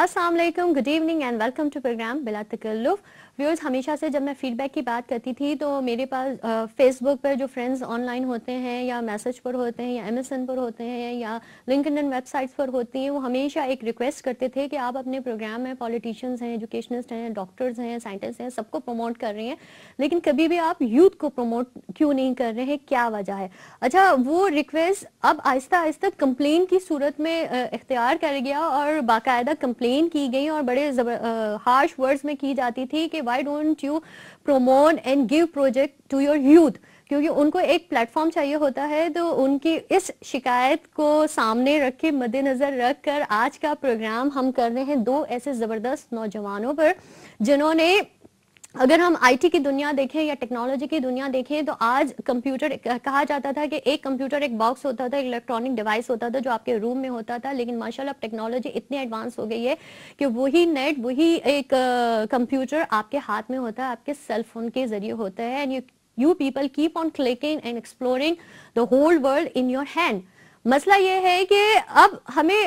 Assalamu alaikum, good evening and welcome to program Bila Takalluf. Viewers हमेशा से जब मैं फीडबैक की बात करती थी तो मेरे पास फेसबुक पर जो फ्रेंड्स ऑनलाइन होते हैं या मैसेज पर होते हैं या एमेजन पर होते हैं या लिंक वेबसाइट्स पर होती हैं वो हमेशा एक रिक्वेस्ट करते थे कि आप अपने प्रोग्राम में पॉलिटिशियंस हैं एजुकेशनिस्ट हैं डॉक्टर्स हैं साइंटिस्ट हैं सबको प्रमोट कर रहे हैं लेकिन कभी भी आप यूथ को प्रमोट क्यों नहीं कर रहे हैं क्या वजह है अच्छा वो रिक्वेस्ट अब आहिस्ता आहिस्ता कंप्लेन की सूरत में इख्तियार कर गया और बाकायदा कंप्लेन की गई और बड़े हार्श वर्ड्स में की जाती थी कि why don't you promote and give project to your youth क्योंकि उनको एक प्लेटफॉर्म चाहिए होता है तो उनकी इस शिकायत को सामने रख के मद्देनज़र रख कर आज का प्रोग्राम हम कर रहे हैं दो ऐसे ज़बरदस्त नौजवानों पर जिन्होंने अगर हम आईटी की दुनिया देखें या टेक्नोलॉजी की दुनिया देखें तो आज कंप्यूटर कहा जाता था कि एक कंप्यूटर एक बॉक्स होता था एक इलेक्ट्रॉनिक डिवाइस होता था जो आपके रूम में होता था लेकिन माशाल्लाह अब टेक्नोलॉजी इतनी एडवांस हो गई है कि वही नेट वही एक कंप्यूटर आपके हाथ में होता है आपके सेल फोन के जरिए होता है and you you people keep on clicking and exploring the whole world in your hand मसला ये है कि अब हमें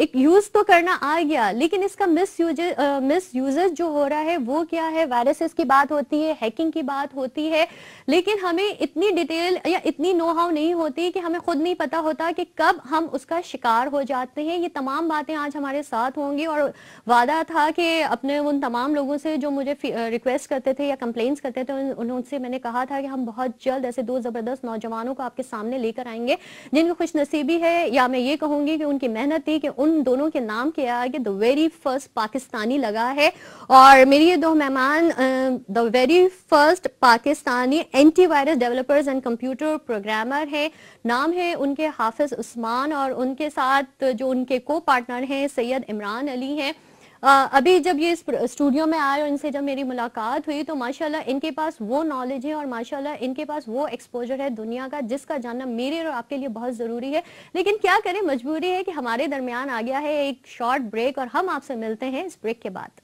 एक यूज तो करना आ गया लेकिन इसका मिस यूज मिस यूजेज जो हो रहा है वो क्या है वायरसेस की बात होती है हैकिंग की बात होती है लेकिन हमें इतनी डिटेल या इतनी नो हाउ नहीं होती कि हमें खुद नहीं पता होता कि कब हम उसका शिकार हो जाते हैं ये तमाम बातें आज हमारे साथ होंगी और वादा था कि अपने उन तमाम लोगों से जो मुझे रिक्वेस्ट करते थे या कंप्लेन्स करते थे उनसे मैंने कहा था कि हम बहुत जल्द ऐसे दो ज़बरदस्त नौजवानों को आपके सामने लेकर आएंगे जिनकी खुशनसीबी है या मैं ये कहूँगी कि उनकी मेहनत थी कि उन दोनों के नाम के आगे द वेरी फर्स्ट पाकिस्तानी लगा है और मेरी ये दो मेहमान the very first Pakistani anti virus developers and computer programmer है नाम है उनके हाफिज उस्मान और उनके साथ जो उनके को पार्टनर हैं सैयद इमरान अली हैं अभी जब ये स्टूडियो में आए और इनसे जब मेरी मुलाकात हुई तो माशाल्लाह इनके पास वो नॉलेज है और माशाल्लाह इनके पास वो एक्सपोजर है दुनिया का जिसका जानना मेरे और आपके लिए बहुत ज़रूरी है लेकिन क्या करें मजबूरी है कि हमारे दरमियान आ गया है एक शॉर्ट ब्रेक और हम आपसे मिलते हैं इस ब्रेक के बाद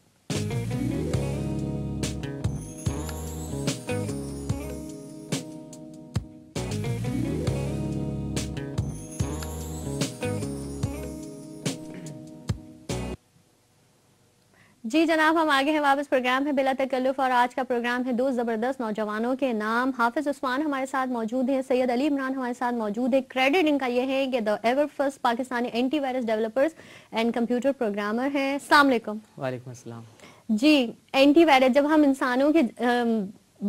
जी जनाब हम आगे हैं वापस प्रोग्राम है बिला तकल्लुफ और आज का प्रोग्राम है दो ज़बरदस्त नौजवानों के नाम हाफिज उस्मान हमारे साथ मौजूद हैं सैयद अली इमरान हमारे साथ मौजूद है क्रेडिट इनका ये है कि the ever first Pakistani anti virus developers and computer programmer हैं सलामकुम वालेकुम जी एंटी वायरस जब हम इंसानों के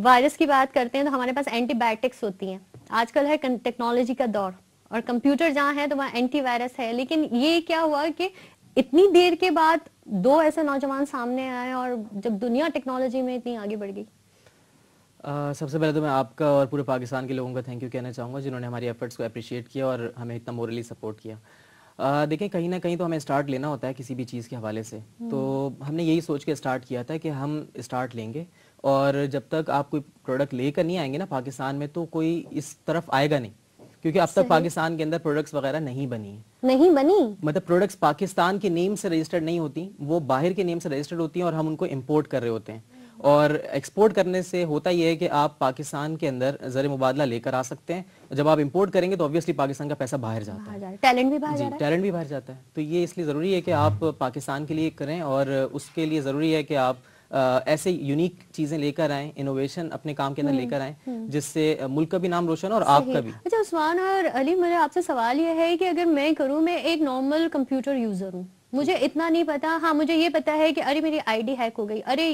वायरस की बात करते हैं तो हमारे पास एंटीबायोटिक्स होती हैं आजकल है टेक्नोलॉजी का दौर और कंप्यूटर जहाँ है तो वहाँ एंटीवायरस है लेकिन ये क्या हुआ कि इतनी देर के बाद दो ऐसे नौजवान सामने आए और जब दुनिया टेक्नोलॉजी में इतनी आगे बढ़ गई सबसे पहले तो मैं आपका और पूरे पाकिस्तान के लोगों का थैंक यू कहना चाहूँगा जिन्होंने हमारी एफर्ट्स को अप्रिशिएट किया और हमें इतना मोरली सपोर्ट किया देखें कहीं ना कहीं तो हमें स्टार्ट लेना होता है किसी भी चीज़ के हवाले से हम्म। तो हमने यही सोच के स्टार्ट किया था कि हम स्टार्ट लेंगे और जब तक आप कोई प्रोडक्ट लेकर नहीं आएंगे ना पाकिस्तान में तो कोई इस तरफ आएगा नहीं क्योंकि अब तक पाकिस्तान के अंदर प्रोडक्ट्स वगैरह नहीं बनी नहीं बनी मतलब प्रोडक्ट्स पाकिस्तान के नेम से रजिस्टर्ड नहीं होती वो बाहर के नेम से रजिस्टर्ड होती हैं और हम उनको इम्पोर्ट कर रहे होते हैं और एक्सपोर्ट करने से होता यह है कि आप पाकिस्तान के अंदर जर मुबादला लेकर आ सकते हैं जब आप इंपोर्ट करेंगे तो ऑब्वियसली पाकिस्तान का पैसा बाहर जाता है टैलेंट भी बाहर जी टैलेंट भी बाहर जाता है तो ये इसलिए ज़रूरी है कि आप पाकिस्तान के लिए करें और उसके लिए ज़रूरी है कि आप ऐसे यूनिक चीजें लेकर आए इनोवेशन अपने काम के अंदर हम्म, लेकर आए हम्म। जिससे मुल्क का भी नाम रोशन और आपका भी अच्छा उस्मान और अली मेरा आपसे सवाल ये है कि अगर मैं करूँ मैं एक नॉर्मल कंप्यूटर यूजर हूँ मुझे हम्म। इतना नहीं पता हाँ मुझे ये पता है कि अरे मेरी आईडी हैक हो गई अरे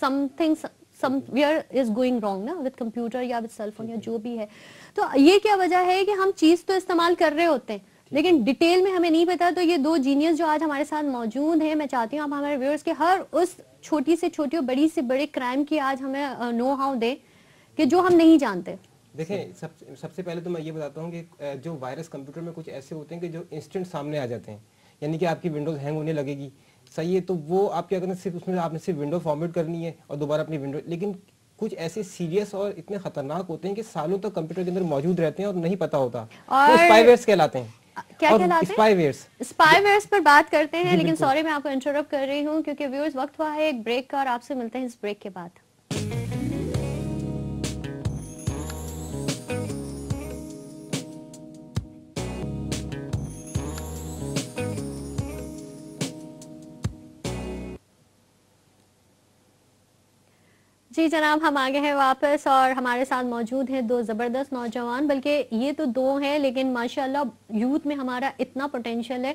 something somewhere is going wrong ना विद कंप्यूटर या विद सेलफोन या जो भी है तो ये क्या वजह है कि हम चीज तो इस्तेमाल कर रहे होते हैं लेकिन डिटेल में हमें नहीं पता तो ये दो जीनियस जो आज हमारे साथ मौजूद हैं मैं चाहती हूँ आप हमारे व्यूअर्स के हर उस छोटी से छोटी और बड़ी से बड़े क्राइम की आज हमें नो हाउ दे कि जो हम नहीं जानते देखें सब सबसे पहले तो मैं ये बताता हूँ कि जो वायरस कंप्यूटर में कुछ ऐसे होते हैं कि जो इंस्टेंट सामने आ जाते हैं यानी कि आपकी विंडोज़ हैंग होने लगेगी सही है तो वो आप क्या करना सिर्फ उसमें आपने सिर्फ विंडो फॉर्मेट करनी है और दोबारा अपनी विंडो लेकिन कुछ ऐसे सीरियस और इतने खतरनाक होते हैं कि सालों तक तो कंप्यूटर के अंदर मौजूद रहते हैं और नहीं पता होता और... तो कहलाते हैं क्या कहलाते हैं स्पाईवेयर्स पर बात करते हैं लेकिन सॉरी मैं आपको इंटरप्ट कर रही हूँ क्योंकि व्यूअर्स वक्त हुआ है एक ब्रेक का और आपसे मिलते हैं इस ब्रेक के बाद जी जनाब हम आगे हैं वापस और हमारे साथ मौजूद हैं दो ज़बरदस्त नौजवान बल्कि ये तो दो हैं लेकिन माशाल्लाह यूथ में हमारा इतना पोटेंशियल है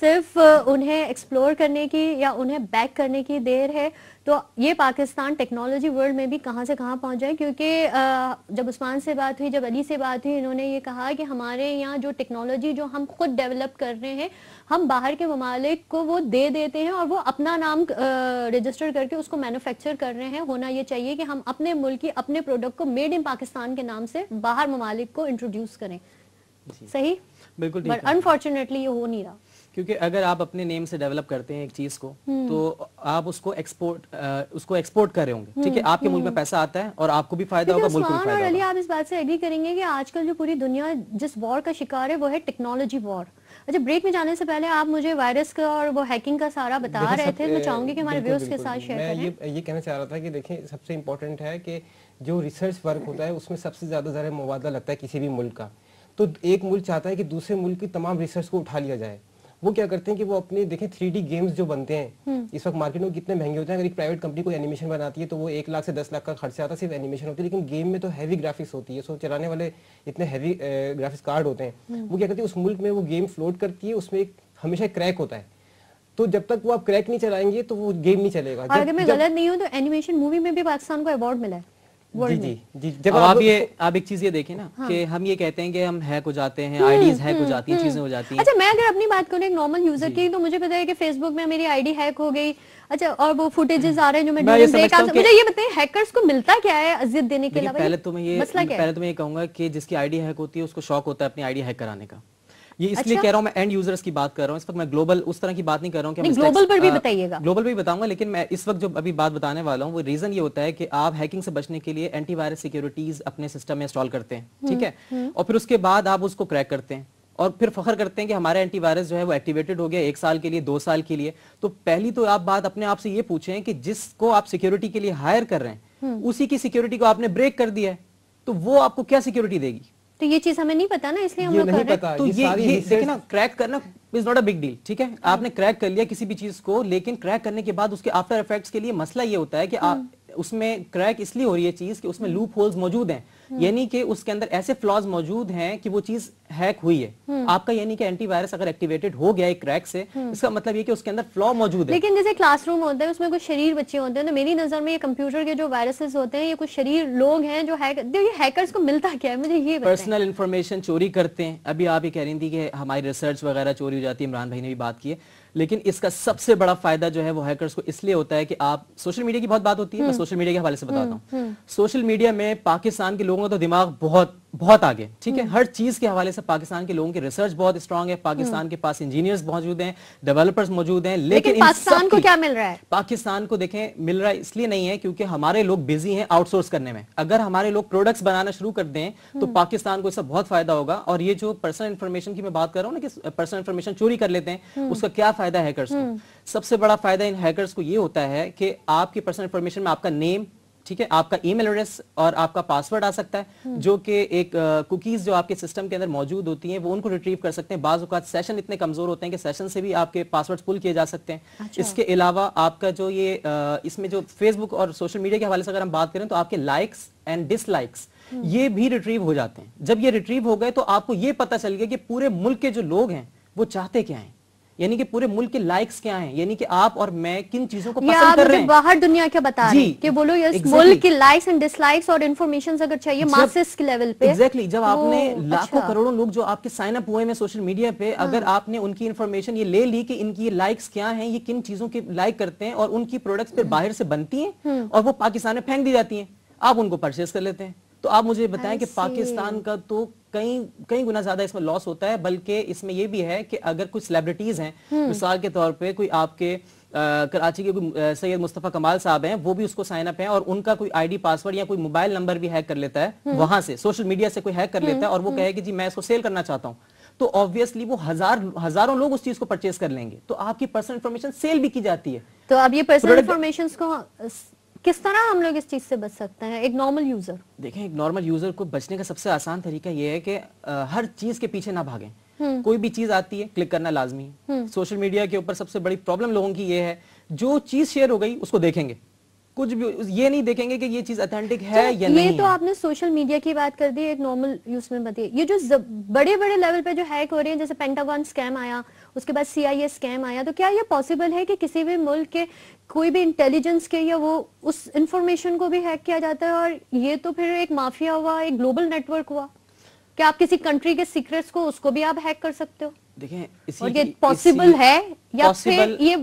सिर्फ उन्हें एक्सप्लोर करने की या उन्हें बैक करने की देर है तो ये पाकिस्तान टेक्नोलॉजी वर्ल्ड में भी कहाँ से कहाँ पहुँच जाए क्योंकि जब उस्मान से बात हुई जब अली से बात हुई इन्होंने ये कहा कि हमारे यहाँ जो टेक्नोलॉजी जो हम खुद डेवलप कर रहे हैं हम बाहर के ममालिक को वो दे देते हैं और वो अपना नाम रजिस्टर करके उसको मैनुफेक्चर कर रहे हैं होना ये चाहिए कि हम अपने मुल्क की अपने प्रोडक्ट को मेड इन पाकिस्तान के नाम से बाहर ममालिक को इंट्रोड्यूस करें सही बिल्कुल बट अनफॉर्चुनेटली ये हो नहीं रहा क्योंकि अगर आप अपने नेम से डेवलप करते हैं एक चीज को हम्म। तो आप उसको एक्सपोर्ट उसको एक्सपोर्ट कर रहे होंगे हम्म, ठीक है आपके मुल्क में हम्म। पैसा आता है और आपको भी फायदा होगा मुल्क को अली आप इस बात से एग्री करेंगे कि आजकल जो पूरी दुनिया जिस वॉर का शिकार है वो है टेक्नोलॉजी वॉर अच्छा ब्रेक में जाने से पहले आप मुझे वायरस का और वो हैकिंग का सारा बता रहे थे मैं चाहूंगी कि हमारे व्यूज के साथ शेयर करें ये ये कहना चाह रहा था कि देखिए सबसे इम्पोर्टेंट है कि जो रिसर्च वर्क होता है उसमें सबसे ज्यादा जरा मुबादला लगता है किसी भी मुल्क का तो एक मुल्क चाहता है कि दूसरे मुल्क की तमाम रिसर्च को उठा लिया जाए वो क्या करते हैं कि वो अपने देखें थ्री गेम्स जो बनते हैं हम्म। इस वक्त मार्केट में कितने महंगे होते हैं अगर एक प्राइवेट कंपनी कोई एनिमेशन बनाती है तो वो एक लाख से दस लाख का खर्चा आता है सिर्फ एनिमेशन होती है लेकिन गेम में तो हैवी ग्राफिक्स होती है सो चलाने वाले इतने हैवी ग्राफिक्स कार्ड होते हैं हम्म। वो क्या करती है उस मुल्क में वो गेम फ्लोट करती है उसमें एक हमेशा क्रैक होता है तो जब तक वो आप क्रैक नहीं चलाएंगे तो वो गेम नहीं चलेगा अगर मैं गलत नहीं हूँ तो एनिमेशन मूवी में भी पाकिस्तान को अवार्ड मिला है जी जी जी आप ये आप एक चीज ये ना हाँ। कि हम ये कहते हैं कि हम हैक हो जाते हैं आईडीज हम्म, हैक हो हम्म, जाती हैं हम्म। चीजें हो जाती हैं अच्छा मैं अगर अपनी बात करूँ एक नॉर्मल यूजर की तो मुझे पता है कि फेसबुक में मेरी आईडी हैक हो गई अच्छा और वो फुटेजेस आ रहे हैं जो मैं, मैं ये मुझे ये बताएं हैकर्स को मिलता क्या है अजियत देने के अलावा पहले तो मैं ये पहले तो मैं ये कहूंगा कि जिसकी आईडी हैक होती है उसको शौक होता है अपनी आईडी हैक कराने का ये इसलिए अच्छा? कह रहा हूँ मैं एंड यूजर्स की बात कर रहा हूँ इस वक्त मैं ग्लोबल उस तरह की बात नहीं कर रहा हूँ ग्लोबल पर भी हाँ, बताइएगा ग्लोबल भी बताऊंगा लेकिन मैं इस वक्त जो अभी बात बताने वाला हूँ वो रीजन ये होता है कि आप हैकिंग से बचने के लिए एंटीवायरस सिक्योरिटीज अपने सिस्टम में इंस्टॉल करते हैं ठीक हम्म, है हम्म। और फिर उसके बाद आप उसको क्रैक करते हैं और फिर फखर करते हैं कि हमारा एंटीवायरस जो है वो एक्टिवेटेड हो गया एक साल के लिए दो साल के लिए तो पहली तो आप बात अपने आप से ये पूछें कि जिसको आप सिक्योरिटी के लिए हायर कर रहे हैं हम्म। उसी की सिक्योरिटी को आपने ब्रेक कर दिया है तो वो आपको क्या सिक्योरिटी देगी तो ये चीज हमें नहीं पता ना इसलिए हम लोग नहीं पता तो ये, ये देखिए ना क्रैक करना is not a big deal ठीक है हाँ। आपने क्रैक कर लिया किसी भी चीज को लेकिन क्रैक करने के बाद उसके आफ्टर इफेक्ट्स के लिए मसला ये होता है कि आप उसमें क्रैक इसलिए हो रही है चीज कि उसमें लूप होल्स मौजूद हैं हम्म। यानी कि उसके अंदर ऐसे फ्लॉज मौजूद हैं कि वो चीज हैक हुई है हम्म। आपका यानी कि एंटीवायरस अगर एक्टिवेटेड हो गया एक क्रैक से हम्म। इसका मतलब ये कि उसके अंदर फ्लॉ मौजूद है लेकिन जैसे क्लासरूम होता है उसमें कुछ शरीर बच्चे होते हैं तो मेरी नजर में ये कंप्यूटर के जो वायरसेस होते हैं ये कुछ शरीर लोग हैं जो हैक ये हैकर्स को मिलता क्या है मुझे ये पर्सनल इन्फॉर्मेशन चोरी करते हैं अभी आप ये कह रही थी कि हमारी रिसर्च वगैरह चोरी हो जाती है इमरान भाई ने भी बात की है लेकिन इसका सबसे बड़ा फायदा जो है वो हैकर्स को इसलिए होता है कि आप सोशल मीडिया की बहुत बात होती है मैं सोशल हम्म। मीडिया के हवाले से बताता हम्म, हूँ सोशल मीडिया में पाकिस्तान के लोगों का तो दिमाग बहुत बहुत आगे ठीक है हम्म। हर चीज के हवाले से पाकिस्तान के लोगों की रिसर्च बहुत स्ट्रॉग है पाकिस्तान हम्म। के पास इंजीनियर्स मौजूद हैं डेवलपर्स मौजूद हैं लेकिन, लेकिन पाकिस्तान को क्या मिल रहा है पाकिस्तान को देखें मिल रहा है इसलिए नहीं है क्योंकि हमारे लोग बिजी हैं आउटसोर्स करने में अगर हमारे लोग प्रोडक्ट्स बनाना शुरू कर दें तो हम्म। पाकिस्तान को इसका बहुत फायदा होगा और ये जो पर्सनल इन्फॉर्मेशन की मैं बात कर रहा हूँ ना कि पर्सनल इन्फॉर्मेशन चोरी कर लेते हैं उसका क्या फायदा हैकर्स को सबसे बड़ा फायदा इन हैकर्स को ये होता है कि आपकी पर्सनल इन्फॉर्मेशन में आपका नेम ठीक है आपका ईमेल एड्रेस और आपका पासवर्ड आ सकता है हम्म। जो कि एक कुकीज जो आपके सिस्टम के अंदर मौजूद होती हैं वो उनको रिट्रीव कर सकते हैं बाज सेशन इतने कमजोर होते हैं कि सेशन से भी आपके पासवर्ड पुल किए जा सकते हैं अच्छा। इसके अलावा आपका जो ये इसमें जो फेसबुक और सोशल मीडिया के हवाले से अगर हम बात करें तो आपके लाइक्स एंड डिसलाइक्स ये भी रिट्रीव हो जाते हैं जब ये रिट्रीव हो गए तो आपको ये पता चल गया कि पूरे मुल्क के जो लोग हैं वो चाहते क्या है यानी कि पूरे मुल्क के लाइक्स क्या हैं यानी कि आप और मैं किन चीजों को पसंद कर रहे हैं बाहर दुनिया क्या बता रहे हैं कि बोलो यस exactly. मुल्क के लाइक्स एंड डिसलाइक्स और इन्फॉर्मेशन अगर चाहिए मासेस के लेवल पे एग्जैक्टली exactly, जब तो आपने अच्छा। लाखों अच्छा। करोड़ों लोग जो आपके साइन अप हुए हैं सोशल मीडिया पे हाँ। अगर आपने उनकी इन्फॉर्मेशन ये ले ली की इनकी लाइक्स क्या है ये किन चीजों के लाइक करते हैं और उनकी प्रोडक्ट फिर हाँ। बाहर से बनती है हाँ। और वो पाकिस्तान में फेंक दी जाती है आप उनको परचेज कर लेते हैं तो आप मुझे बताएं कि पाकिस्तान का तो कई कई गुना ज्यादा इसमें लॉस होता है बल्कि इसमें यह भी है कि अगर कुछ सेलिब्रिटीज हैं हम्म। मिसाल के तौर पे कोई आपके कराची के सैयद मुस्तफ़ा कमाल साहब हैं वो भी उसको साइन अप है और उनका कोई आईडी पासवर्ड या कोई मोबाइल नंबर भी हैक कर लेता है हम्म। वहां से सोशल मीडिया से कोई हैक कर लेता है हम्म। और वो कहे कि जी मैं इसको सेल करना चाहता हूँ तो ऑब्वियसली वो हजार हजारों लोग उस चीज को परचेज कर लेंगे तो आपकी पर्सनल इन्फॉर्मेशन सेल भी की जाती है तो अब ये पर्सनल तो इन्फॉर्मेशन को किस तरह हम लोग इस चीज़ से बच सकते हैं एक नॉर्मल यूज़र देखें एक नॉर्मल यूज़र को बचने का सबसे आसान तरीका ये है कि हर चीज़ के पीछे ना भागें हम्म। कोई भी चीज़ आती है क्लिक करना लाजमी है हम्म। सोशल मीडिया के ऊपर सबसे बड़ी प्रॉब्लम लोगों की ये है जो चीज़ शेयर हो गई उसको देखेंगे कुछ भी ये नहीं देखेंगे कि ये चीज अथेंटिक है या नहीं ये तो है। आपने सोशल मीडिया की बात कर दी एक नॉर्मल यूज में बताइए ये जो बड़े बड़े लेवल पे जो हैक हो रहे हैं जैसे पेंटागॉन स्कैम आया उसके बाद सी आई स्कैम आया तो क्या यह पॉसिबल है कि किसी भी मुल्क के कोई भी इंटेलिजेंस के या वो उस इंफॉर्मेशन को भी हैक किया जाता है और ये तो फिर एक माफिया हुआ एक ग्लोबल नेटवर्क हुआ क्या आप किसी कंट्री के सीक्रेट्स को उसको भी आप हैक कर सकते हो देखें इसी और ये पॉसिबल है या फिर ये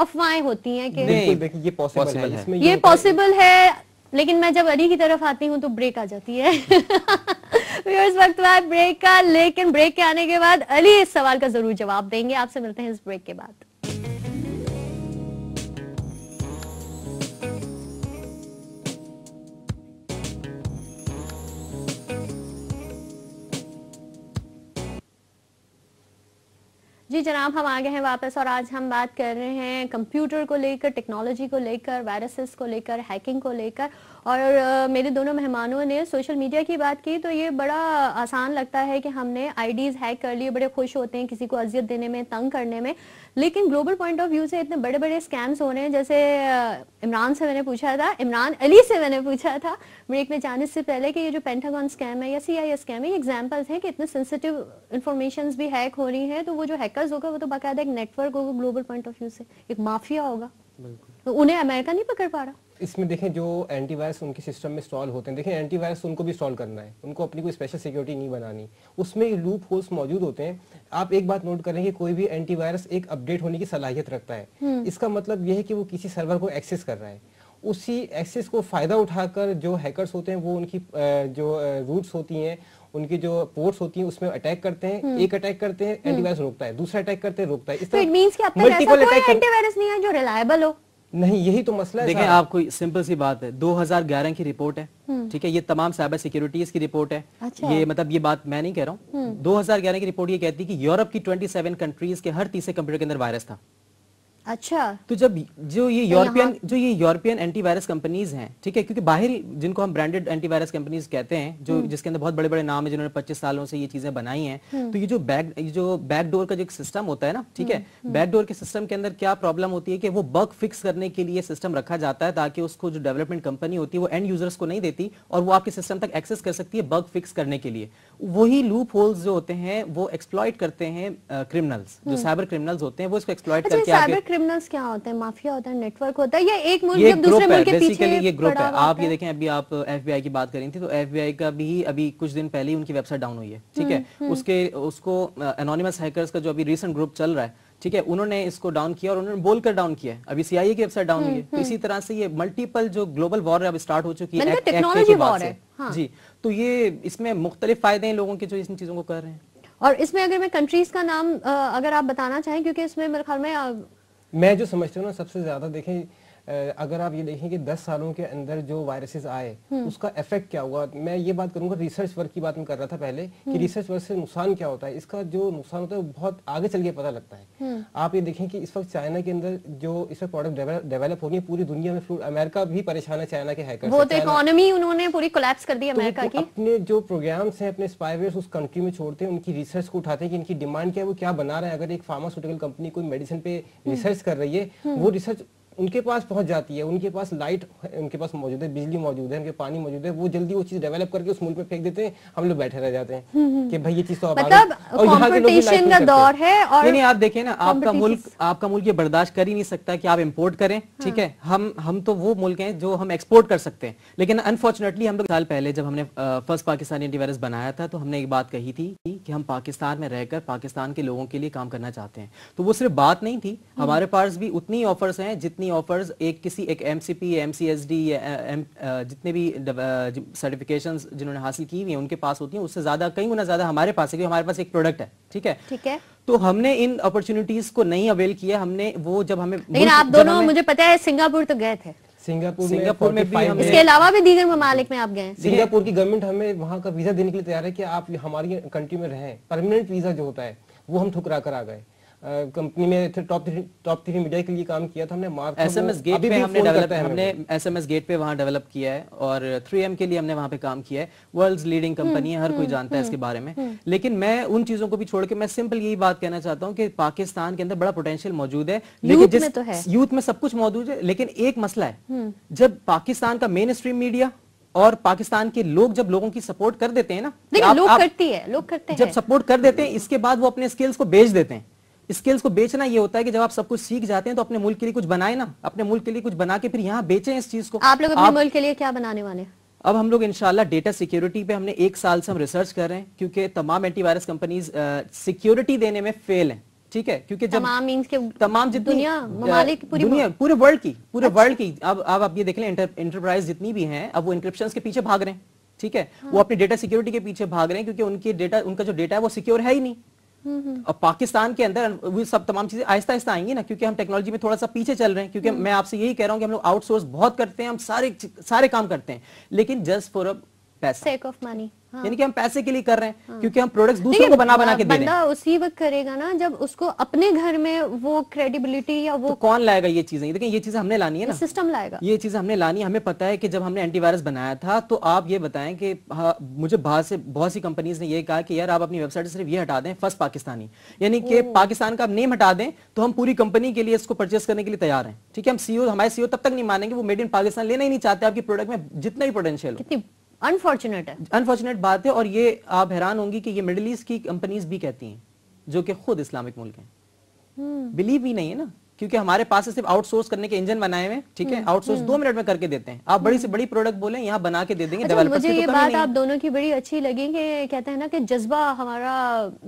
अफवाहें होती हैं कि नहीं देखिए ये पॉसिबल है ये पॉसिबल है लेकिन मैं जब अली की तरफ आती हूँ तो ब्रेक आ जाती है वक्त बाद ब्रेक का लेकिन ब्रेक के आने के बाद अली इस सवाल का जरूर जवाब देंगे आपसे मिलते हैं इस ब्रेक के बाद जी जनाब हम आ गए हैं वापस और आज हम बात कर रहे हैं कंप्यूटर को लेकर टेक्नोलॉजी को लेकर वायरसेस को लेकर हैकिंग को लेकर और मेरे दोनों मेहमानों ने सोशल मीडिया की बात की तो ये बड़ा आसान लगता है कि हमने आईडीज हैक कर लिए बड़े खुश होते हैं किसी को अजियत देने में तंग करने में लेकिन ग्लोबल पॉइंट ऑफ व्यू से इतने बड़े बड़े स्कैम्स हो रहे हैं जैसे इमरान से मैंने पूछा था इमरान अली से मैंने पूछा था ब्रेक में जाने से पहले कि ये जो पेंटागॉन स्कैम है या सी स्कैम है ये एग्जाम्पल्स हैं कि इतने सेंसिटिव इन्फॉर्मेशन भी हैक हो रही है तो वो जो हैकर्स होगा वो तो बाकायदा एक नेटवर्क होगा ग्लोबल पॉइंट ऑफ व्यू से एक माफिया होगा तो उन्हें अमेरिका नहीं पकड़ पा रहा इसमें देखें जो एंटीवायरस उनके सिस्टम में इंस्टॉल होते हैं देखें एंटीवायरस उनको भी इंस्टॉल करना है उनको अपनी कोई स्पेशल सिक्योरिटी नहीं बनानी उसमें लूप होल्स मौजूद होते हैं आप एक बात नोट करें कि कोई भी एंटीवायरस एक अपडेट होने की सलाहियत रखता है हम्म। इसका मतलब यह है कि वो किसी सर्वर को एक्सेस कर रहा है उसी एक्सेस को फ़ायदा उठाकर जो हैकर्स होते हैं वो उनकी जो रूट्स होती हैं उनकी जो पोर्ट्स होती हैं उसमें अटैक करते हैं हम्म। एक अटैक करते हैं एंटीवायरस हम्म। रोकता है दूसरा अटैक करते हैं रोकता है इस तरह मल्टीपल अटैक एंटीवायरस नहीं है जो रिलायबल हो नहीं यही तो मसला है देखें आपको सिंपल सी बात है 2011 की रिपोर्ट है हम्म। ठीक है ये तमाम साइबर सिक्योरिटीज की रिपोर्ट है अच्छा। ये मतलब ये बात मैं नहीं कह रहा हूँ 2011 हम्म। की रिपोर्ट ये कहती है कि यूरोप की 27 कंट्रीज के हर तीसरे कंप्यूटर के अंदर वायरस था अच्छा तो जब जो ये तो यूरोपियन जो ये यूरोपियन एंटीवायरस कंपनीज हैं ठीक है क्योंकि बाहर जिनको हम ब्रांडेड एंटीवायरस कंपनीज कहते हैं जो हम्म। जिसके अंदर बहुत बड़े बड़े नाम है जिन्होंने 25 सालों से ये चीजें बनाई हैं हम्म। तो ये जो बैक जो बैकडोर का जो एक सिस्टम होता है ना ठीक है बैकडोर हम्म, के सिस्टम के अंदर क्या प्रॉब्लम होती है कि वो बग फिक्स करने के लिए सिस्टम रखा जाता है ताकि उसको जो डेवलपमेंट कंपनी होती है वो एंड यूजर्स को नहीं देती और वो आपके सिस्टम तक एक्सेस कर सकती है बग फिक्स करने के लिए वही लूप होल्स जो होते हैं वो एक्सप्लॉयट करते हैं क्रिमिनल्स जो साइबर क्रिमिनल्स होते हैं वो इसको एक्सप्लॉयट अच्छा, करके आगे क्रिमिनल्स क्या होते हैं माफिया होता है नेटवर्क होता है या एक मुल्क जब दूसरे मुल्क के पीछे ये ग्रुप है आप ये देखें अभी आप एफबीआई uh, की बात कर रही थी तो एफबीआई का भी अभी कुछ दिन पहले ही उनकी वेबसाइट डाउन हुई है ठीक है हम्म, हम्म। उसके उसको एनोनिमस uh, हैकर्स का जो अभी रिसेंट ग्रुप चल रहा है ठीक है उन्होंने इसको डाउन किया और उन्होंने बोलकर डाउन किया है अभी सीआईए की वेबसाइट डाउन हुई है हम्म, तो इसी तरह से ये मल्टीपल जो ग्लोबल वॉर है अब स्टार्ट हो चुकी है टेक्नोलॉजी वॉर है हाँ। जी तो ये इसमें मुख्तलिफ फायदे हैं लोगों के जो इन चीजों को कर रहे हैं और इसमें अगर मैं कंट्रीज का नाम uh, अगर आप बताना चाहें क्योंकि इसमें मेरे ख्याल में मैं जो समझता हूँ ना सबसे ज़्यादा देखें अगर आप ये देखें कि 10 सालों के अंदर जो वायरसेस आए हम्म। उसका इफेक्ट क्या हुआ मैं ये बात करूंगा रिसर्च वर्क की बात मैं कर रहा था पहले कि रिसर्च हम्म। वर्क से नुकसान क्या होता है इसका जो नुकसान होता है वो बहुत आगे चल के पता लगता है हम्म। आप ये देखें कि इस वक्त चाइना के अंदर जो इस वक्त प्रोडक्ट डेवलप हो गए पूरी दुनिया में अमेरिका भी परेशान है चाइना के हैकर तो इकोनॉमी उन्होंने पूरी कर दी तो अमेरिका की अपने जो प्रोग्राम्स हैं अपने स्पाइवेयर उस कंट्री में छोड़ते हैं उनकी रिसर्च को उठाते हैं कि इनकी डिमांड क्या है वो क्या बना रहे हैं अगर एक फार्मास्यूटिकल कंपनी कोई मेडिसिन पे रिसर्च कर रही है वो रिसर्च उनके पास पहुंच जाती है उनके पास लाइट उनके पास मौजूद है बिजली मौजूद है उनके पानी मौजूद है वो जल्दी वो चीज डेवलप करके उस मुल्क में फेंक देते हैं हम लोग बैठे रह जाते हैं हम्म, हम्म। कि भाई ये चीज तो मतलब और यहाँ के लोग दौर है और नहीं, नहीं आप देखें ना आपका मुल्क आपका मुल्क ये बर्दाश्त कर ही नहीं सकता कि आप इम्पोर्ट करें ठीक हाँ। है हम हम तो वो मुल्क है जो हम एक्सपोर्ट कर सकते हैं लेकिन अनफॉर्चुनेटली हम लोग साल पहले जब हमने फर्स्ट पाकिस्तान एंटीवायरस बनाया था तो हमने एक बात कही थी कि हम पाकिस्तान में रहकर पाकिस्तान के लोगों के लिए काम करना चाहते हैं तो वो सिर्फ बात नहीं थी हम्म। हमारे पास भी उतनी ऑफर्स हैं जितनी कंपनी ऑफर्स एक किसी एक M C P M C S D जितने भी सर्टिफिकेशन जिन्होंने हासिल की हुई है उनके पास होती है उससे ज्यादा कई गुना ज्यादा हमारे पास है क्योंकि हमारे पास एक प्रोडक्ट है ठीक है ठीक है तो हमने इन अपॉर्चुनिटीज को नहीं अवेल किया हमने वो जब हमें लेकिन आप दोनों हमें, मुझे पता है सिंगापुर तो गए थे सिंगापुर सिंगापुर में, में भी इसके अलावा भी दीगर ममालिक में आप गए सिंगापुर की गवर्नमेंट हमें वहाँ का वीजा देने के लिए तैयार है कि आप हमारी कंट्री में रहें परमानेंट वीजा जो होता है वो हम ठुकरा कर आ गए कंपनी में top three top three media के लिए काम किया था हमने मार्क एसएमएस गेट पे हमने डेवलप हमने एसएमएस गेट पे वहाँ डेवलप किया है और 3M के लिए हमने वहाँ पे काम किया है वर्ल्ड्स लीडिंग कंपनी है हर कोई हम्म, जानता है हम्म, इसके बारे में हम्म। लेकिन मैं उन चीजों को भी छोड़ के मैं सिंपल यही बात कहना चाहता हूँ कि पाकिस्तान के अंदर बड़ा पोटेंशियल मौजूद है लेकिन जिस यूथ तो में सब कुछ मौजूद है लेकिन एक मसला है जब पाकिस्तान का मेन स्ट्रीम मीडिया और पाकिस्तान के लोग जब लोगों की सपोर्ट कर देते हैं ना लोग करती है लोग करते हैं जब सपोर्ट कर देते हैं इसके बाद वो अपने स्किल्स को बेच देते हैं स्किल्स को बेचना ये होता है कि जब आप सब कुछ सीख जाते हैं तो अपने मुल्क के लिए कुछ बनाए ना अपने मुल्क के लिए कुछ बना के फिर यहाँ बेचे इस चीज को आप लोग अपने मुल्क के लिए क्या बनाने वाले अब हम लोग इनशाला डेटा सिक्योरिटी पे हमने एक साल से हम रिसर्च कर रहे हैं क्योंकि तमाम एंटीवायरस कंपनीज सिक्योरिटी देने में फेल है ठीक है क्योंकि जब तमाम मींस के तमाम जितनी दुनिया ममालिक पूरी दुनिया पूरे वर्ल्ड की पूरे अच्छा। वर्ल्ड की अब अब आप ये देख लें इंटरप्राइज जितनी भी हैं अब वो इंक्रिप्शन के पीछे भाग रहे हैं ठीक है हाँ। वो अपने डेटा सिक्योरिटी के पीछे भाग रहे हैं क्योंकि उनके डेटा उनका जो डेटा है वो सिक्योर है ही नहीं और पाकिस्तान के अंदर वो सब तमाम चीजें आहिस्ता आहिस्ता आएंगी ना क्योंकि हम टेक्नोलॉजी में थोड़ा सा पीछे चल रहे हैं क्योंकि हम्म। मैं आपसे यही कह रहा हूँ कि हम लोग आउटसोर्स बहुत करते हैं हम सारे सारे काम करते हैं लेकिन जस्ट फॉर अ पैसा सेक ऑफ मनी हाँ। यानी कि हम पैसे के लिए कर रहे हैं हाँ। क्योंकि हम प्रोडक्ट्स दूसरों को बना बना के दे रहे हैं उसी वक्त करेगा ना जब उसको अपने घर में वो क्रेडिबिलिटी या वो तो कौन लाएगा ये चीजें देखिए ये चीजें हमने लानी है ना सिस्टम लाएगा ये चीजें हमने लानी हमें पता है कि जब हमने एंटीवायरस बनाया था तो आप ये बताएं कि हाँ, मुझे बाहर से बहुत सी कंपनीज ने ये कहा कि यार आप अपनी वेबसाइट से सिर्फ ये हटा दें फर्स्ट पाकिस्तानी यानी कि पाकिस्तान का आप नेम हटा दें तो हम पूरी कंपनी के लिए इसको परचेस करने के लिए तैयार है ठीक है हम सीओ हमारे सीओ तब तक नहीं मानेंगे वो मेड इन पाकिस्तान लेना ही नहीं चाहते आपकी प्रोडक्ट में जितना भी पोटेंशियल अनफॉर्चुनेट है अनफॉर्चुनेट बात है और ये आप हैरान होंगी कि ये मिडिल ईस्ट की कंपनीज भी कहती हैं जो कि खुद इस्लामिक मुल्क हैं बिलीव हम्म। ही नहीं है ना क्योंकि हमारे पास सिर्फ आउटसोर्स करने के इंजन बनाए हुए ठीक है आउटसोर्स हम्म, हम्म। दो मिनट में करके देते हैं आप बड़ी से हम्म। बड़ी प्रोडक्ट बोले यहाँ बना के दे देंगे अच्छा, मुझे तो ये तो बात आप दोनों की बड़ी अच्छी लगी कि कहते हैं ना कि जज्बा हमारा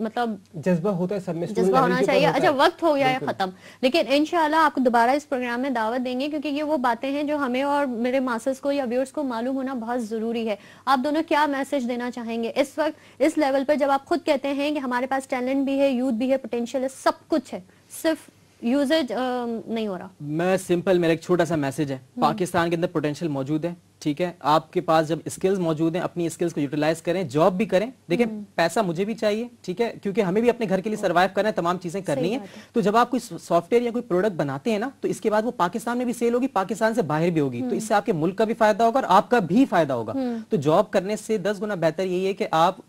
मतलब जज्बा होता है सब में जज्बा होना चाहिए अच्छा वक्त हो गया है खत्म लेकिन इनशाला आपको दोबारा इस प्रोग्राम में दावत देंगे क्योंकि ये वो बातें हैं जो हमें और मेरे मासस को या व्यूअर्स को मालूम होना बहुत जरूरी है आप दोनों क्या मैसेज देना चाहेंगे इस वक्त इस लेवल पर जब आप खुद कहते हैं कि हमारे पास टैलेंट भी है यूथ भी है पोटेंशियल है सब कुछ है सिर्फ यूजेज um, नहीं हो रहा मैं सिंपल मेरा एक छोटा सा मैसेज है हम्म। पाकिस्तान के अंदर पोटेंशियल मौजूद है ठीक है आपके पास जब स्किल्स मौजूद हैं अपनी स्किल्स को यूटिलाइज करें जॉब भी करें देखिए हम्म। पैसा मुझे भी चाहिए ठीक है क्योंकि हमें भी अपने घर के लिए सर्वाइव हाँ। करना है तमाम चीजें करनी है तो जब आप कोई सॉफ्टवेयर या कोई प्रोडक्ट बनाते हैं ना तो इसके बाद वो पाकिस्तान में भी सेल होगी पाकिस्तान से बाहर भी होगी तो हम्म। इससे आपके मुल्क का भी फायदा होगा और आपका भी फायदा होगा हम्म। तो जॉब करने से दस गुना बेहतर यही है कि आप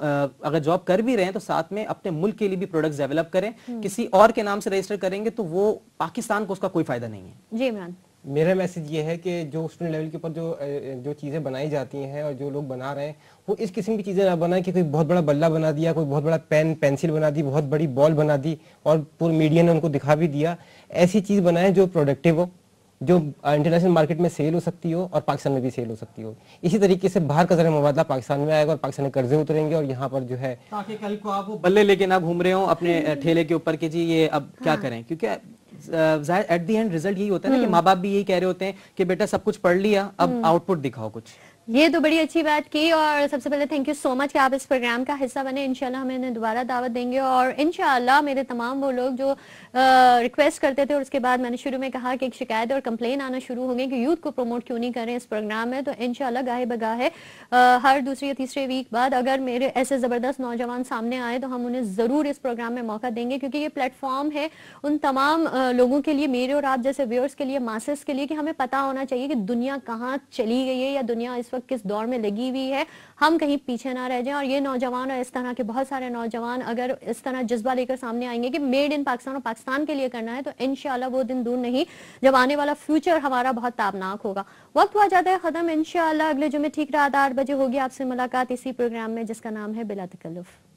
अगर जॉब कर भी रहे हैं तो साथ में अपने मुल्क के लिए भी प्रोडक्ट डेवलप करें किसी और के नाम से रजिस्टर करेंगे तो वो पाकिस्तान को उसका कोई फायदा नहीं है जी इमरान मेरा मैसेज ये है कि जो स्टूडेंट लेवल के ऊपर जो जो चीज़ें बनाई जाती हैं और जो लोग बना रहे हैं वो इस किस्म की चीज़ें ना बनाए कि कोई बहुत बड़ा बल्ला बना दिया कोई बहुत बड़ा पेन पेंसिल बना दी बहुत बड़ी बॉल बना दी और पूरे मीडिया ने उनको दिखा भी दिया ऐसी चीज़ बनाएं जो प्रोडक्टिव हो जो इंटरनेशनल मार्केट में सेल हो सकती हो और पाकिस्तान में भी सेल हो सकती हो इसी तरीके से बाहर का जरा मुबादला पाकिस्तान में आएगा और पाकिस्तान में कर्जे उतरेंगे और यहाँ पर जो है ताकि कल को आप वो बल्ले लेके ना घूम रहे हो अपने ठेले के ऊपर के जी ये अब क्या हाँ। करें क्योंकि एट द एंड रिजल्ट यही होता है ना कि हम्म। माँ बाप भी यही कह रहे होते हैं कि बेटा सब कुछ पढ़ लिया अब आउटपुट हम्म। दिखाओ कुछ ये तो बड़ी अच्छी बात की और सबसे पहले थैंक यू सो मच कि आप इस प्रोग्राम का हिस्सा बने इंशाल्लाह हम इन्हें दोबारा दावत देंगे और इंशाल्लाह मेरे तमाम वो लोग जो रिक्वेस्ट करते थे और उसके बाद मैंने शुरू में कहा कि एक शिकायत और कंप्लेन आना शुरू हो गई कि यूथ को प्रमोट क्यों नहीं करें इस प्रोग्राम में तो शाह गाहे बगाहे हर दूसरे या तीसरे वीक बाद अगर मेरे ऐसे ज़बरदस्त नौजवान सामने आए तो हम उन्हें ज़रूर इस प्रोग्राम में मौका देंगे क्योंकि ये प्लेटफॉर्म है उन तमाम लोगों के लिए मेरे और आप जैसे व्यूअर्स के लिए मासस के लिए कि हमें पता होना चाहिए कि दुनिया कहाँ चली गई है या दुनिया इस वक्त किस दौर में लगी हुई है हम कहीं पीछे ना रह जाएं और ये नौजवान और इस तरह के बहुत सारे नौजवान अगर इस तरह जज्बा लेकर सामने आएंगे कि मेड इन पाकिस्तान और पाकिस्तान के लिए करना है तो इनशाला वो दिन दूर नहीं जब आने वाला फ्यूचर हमारा बहुत ताबनाक होगा वक्त हुआ जाता है खत्म इनशाला अगले जुम्मे ठीक रात आठ बजे होगी आपसे मुलाकात इसी प्रोग्राम में जिसका नाम है बिला तकल्लुफ़